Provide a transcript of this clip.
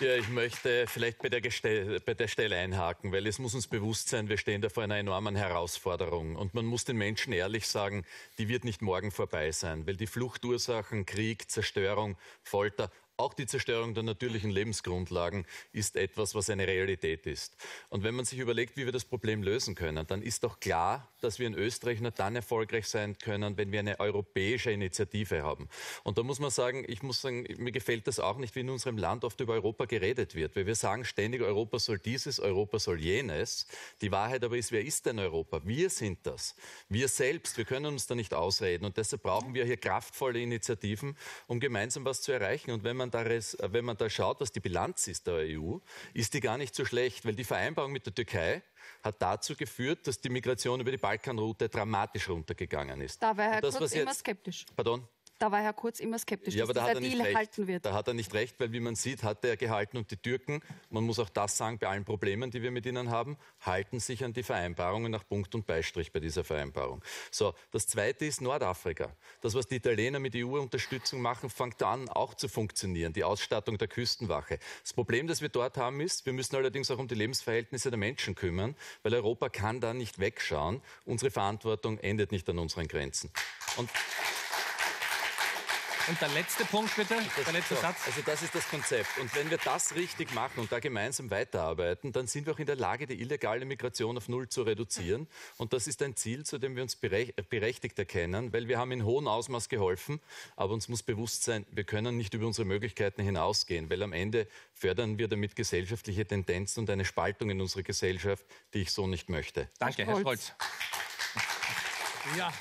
Ja, ich möchte vielleicht bei der, bei der Stelle einhaken, weil es muss uns bewusst sein, wir stehen da vor einer enormen Herausforderung. Und man muss den Menschen ehrlich sagen, die wird nicht morgen vorbei sein, weil die Fluchtursachen, Krieg, Zerstörung, Folter, auch die Zerstörung der natürlichen Lebensgrundlagen ist etwas, was eine Realität ist. Und wenn man sich überlegt, wie wir das Problem lösen können, dann ist doch klar, dass wir in Österreich nur dann erfolgreich sein können, wenn wir eine europäische Initiative haben. Und da muss man sagen, ich muss sagen, mir gefällt das auch nicht, wie in unserem Land oft über Europa geredet wird, weil wir sagen ständig, Europa soll dieses, Europa soll jenes. Die Wahrheit aber ist, wer ist denn Europa? Wir sind das. Wir selbst, wir können uns da nicht ausreden. Und deshalb brauchen wir hier kraftvolle Initiativen, um gemeinsam was zu erreichen. Und wenn man man, äh, wenn man da schaut, was die Bilanz ist der EU, ist die gar nicht so schlecht, weil die Vereinbarung mit der Türkei hat dazu geführt, dass die Migration über die Balkanroute dramatisch runtergegangen ist. Da war Herr Kurz immer skeptisch. Pardon? Da war Herr Kurz immer skeptisch, ja, dass aber da dieser Deal recht. halten wird. Da hat er nicht recht, weil wie man sieht, hat er gehalten und die Türken, man muss auch das sagen, bei allen Problemen, die wir mit ihnen haben, halten sich an die Vereinbarungen nach Punkt und Beistrich bei dieser Vereinbarung. So, das Zweite ist Nordafrika. Das, was die Italiener mit EU-Unterstützung machen, fängt an auch zu funktionieren, die Ausstattung der Küstenwache. Das Problem, das wir dort haben, ist, wir müssen allerdings auch um die Lebensverhältnisse der Menschen kümmern, weil Europa kann da nicht wegschauen. Unsere Verantwortung endet nicht an unseren Grenzen. Und und der letzte Punkt bitte, das, der letzte so, Satz. Also das ist das Konzept. Und wenn wir das richtig machen und da gemeinsam weiterarbeiten, dann sind wir auch in der Lage, die illegale Migration auf Null zu reduzieren. Und das ist ein Ziel, zu dem wir uns äh, berechtigt erkennen, weil wir haben in hohem Ausmaß geholfen. Aber uns muss bewusst sein, wir können nicht über unsere Möglichkeiten hinausgehen, weil am Ende fördern wir damit gesellschaftliche Tendenzen und eine Spaltung in unserer Gesellschaft, die ich so nicht möchte. Danke, Herr Scholz. Ja.